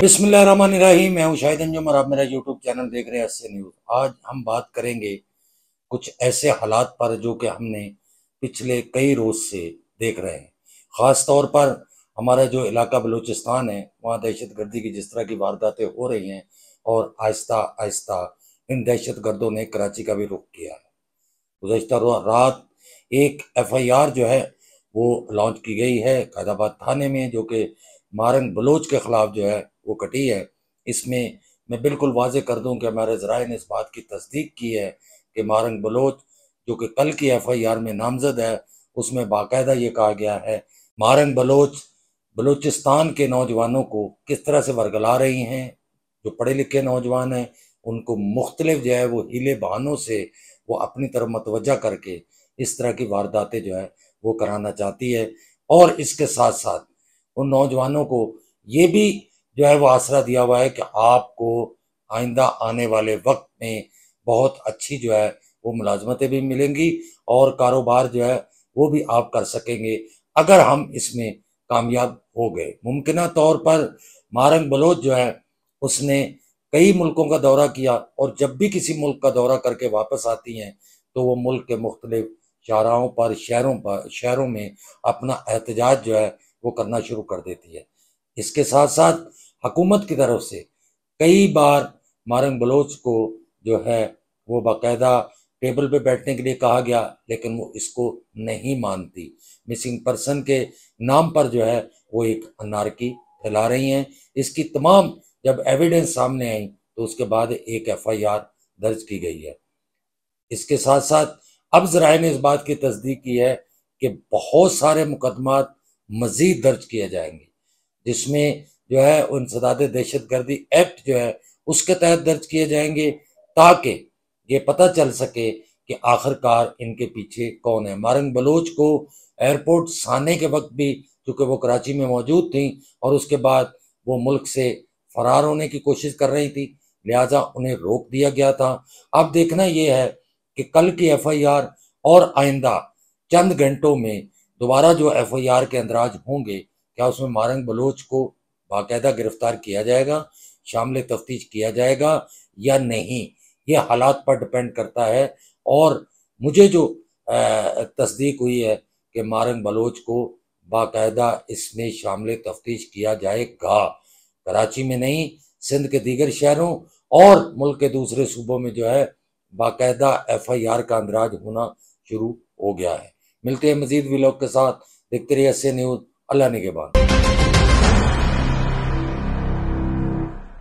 बिस्मिल्लाहिर्रहमानिर्रहीम मैं हूं शाहिद अंजुम और आप मेरा यूट्यूब चैनल देख रहे हैं अस्से न्यूज़ आज हम बात करेंगे कुछ ऐसे हालात पर जो कि हमने पिछले कई रोज़ से देख रहे हैं ख़ास तौर पर हमारा जो इलाका बलूचिस्तान है वहाँ दहशत गर्दी की जिस तरह की वारदातें हो रही हैं और आहिस्ता आहिस्ता इन दहशत गर्दों ने कराची का भी रुख किया है गुजशत रात एक एफ आई आर जो है वो लॉन्च की गई है कैदाबाद थाने में जो कि मारंग बलोच के ख़िलाफ़ जो है वो कटी है इसमें मैं बिल्कुल वाज कर दूं कि हमारे जराए ने इस बात की तस्दीक की है कि मारंग बलोच जो कि कल की एफ आई आर में नामजद है उसमें बाकायदा ये कहा गया है मारंग बलोच बलूचिस्तान के नौजवानों को किस तरह से वर्गला रही हैं जो पढ़े लिखे नौजवान हैं उनको मुख्तलिफ जो है वो हीले बहानों से वो अपनी तरफ मतवजा करके इस तरह की वारदातें जो है वो कराना चाहती है और इसके साथ साथ उन नौजवानों को ये भी जो है वो आसरा दिया हुआ है कि आपको आइंदा आने वाले वक्त में बहुत अच्छी जो है वो मुलाजमतें भी मिलेंगी और कारोबार जो है वो भी आप कर सकेंगे अगर हम इसमें कामयाब हो गए मुमकिन तौर पर मारंग बलोच जो है उसने कई मुल्कों का दौरा किया और जब भी किसी मुल्क का दौरा करके वापस आती हैं तो वो मुल्क के मुख्तलिफ शाहराहों पर शहरों पर शहरों में अपना एहतजाज जो है वो करना शुरू कर देती है इसके साथ साथ हकूमत की तरफ से कई बार मारंग बलोच को जो है वो बाकायदा टेबल पे बैठने के लिए कहा गया लेकिन वो इसको नहीं मानती मिसिंग पर्सन के नाम पर जो है वो एक अनारकी फैला रही हैं इसकी तमाम जब एविडेंस सामने आई तो उसके बाद एक एफआईआर दर्ज की गई है इसके साथ साथ अब जराए ने इस बात की तस्दीक की है कि बहुत सारे मुकदमा मज़ीद दर्ज किए जाएंगे जिसमें जो है इंसदाद दहशत गर्दी एक्ट जो है उसके तहत दर्ज किए जाएंगे ताकि ये पता चल सके कि आखिरकार इनके पीछे कौन है मारंग बलोच को एयरपोर्ट साने के वक्त भी चूँकि वो कराची में मौजूद थी और उसके बाद वो मुल्क से फरार होने की कोशिश कर रही थी लिहाजा उन्हें रोक दिया गया था अब देखना ये है कि कल की एफआईआर और आइंदा चंद घंटों में दोबारा जो एफआईआर के अंदराज होंगे क्या उसमें मारंग बलोच को बाकायदा गिरफ्तार किया जाएगा शामिल तफ्तीश किया जाएगा या नहीं ये हालात पर डिपेंड करता है और मुझे जो तस्दीक हुई है कि मारंग बलोच को बाकायदा इसमें शामिल तफ्तीश किया जाएगा कराची में नहीं सिंध के दीगर शहरों और मुल्क के दूसरे सूबों में जो है बाकायदा एफ आई आर का अंदराज होना शुरू हो गया है मिलते हैं मजीद विलोक के साथ देखते रहिए न्यूज़ अल्लाह ने के बाद